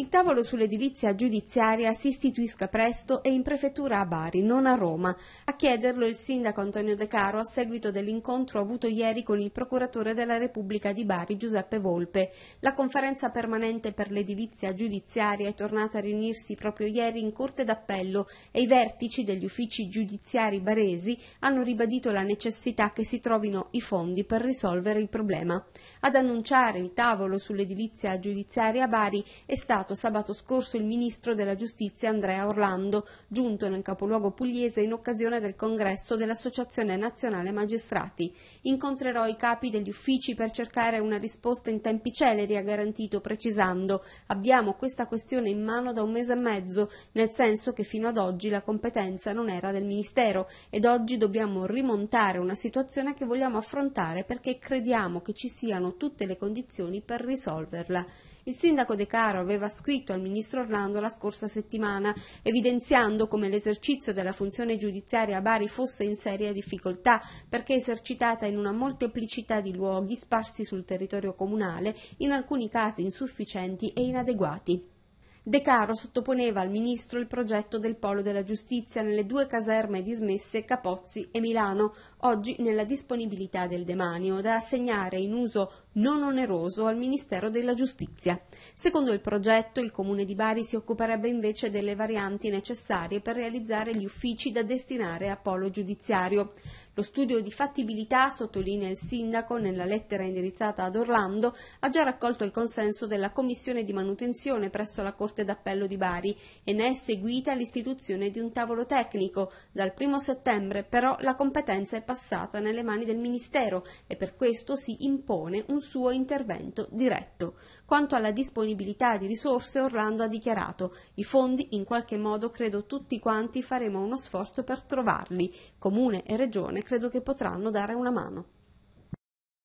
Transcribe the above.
Il tavolo sull'edilizia giudiziaria si istituisca presto e in prefettura a Bari, non a Roma. A chiederlo il sindaco Antonio De Caro a seguito dell'incontro avuto ieri con il procuratore della Repubblica di Bari, Giuseppe Volpe. La conferenza permanente per l'edilizia giudiziaria è tornata a riunirsi proprio ieri in Corte d'Appello e i vertici degli uffici giudiziari baresi hanno ribadito la necessità che si trovino i fondi per risolvere il problema. Ad annunciare il tavolo sull'edilizia giudiziaria a Bari è stato annunciato sabato scorso il ministro della giustizia Andrea Orlando, giunto nel capoluogo pugliese in occasione del congresso dell'Associazione Nazionale Magistrati. Incontrerò i capi degli uffici per cercare una risposta in tempi celeri, ha garantito, precisando abbiamo questa questione in mano da un mese e mezzo, nel senso che fino ad oggi la competenza non era del Ministero ed oggi dobbiamo rimontare una situazione che vogliamo affrontare perché crediamo che ci siano tutte le condizioni per risolverla. Il sindaco De Caro aveva scritto al ministro Orlando la scorsa settimana, evidenziando come l'esercizio della funzione giudiziaria a Bari fosse in seria difficoltà, perché esercitata in una molteplicità di luoghi sparsi sul territorio comunale, in alcuni casi insufficienti e inadeguati. De Caro sottoponeva al ministro il progetto del polo della giustizia nelle due caserme dismesse Capozzi e Milano, oggi nella disponibilità del demanio, da assegnare in uso non oneroso al Ministero della Giustizia. Secondo il progetto, il Comune di Bari si occuperebbe invece delle varianti necessarie per realizzare gli uffici da destinare a polo giudiziario. Lo studio di fattibilità, sottolinea il sindaco nella lettera indirizzata ad Orlando, ha già raccolto il consenso della Commissione di manutenzione presso la Corte d'Appello di Bari e ne è seguita l'istituzione di un tavolo tecnico. Dal 1 settembre però la competenza è passata nelle mani del Ministero e per questo si impone un suo intervento diretto. Quanto alla disponibilità di risorse, Orlando ha dichiarato i fondi in qualche modo credo tutti quanti faremo uno sforzo per trovarli. Comune e Regione credo che potranno dare una mano.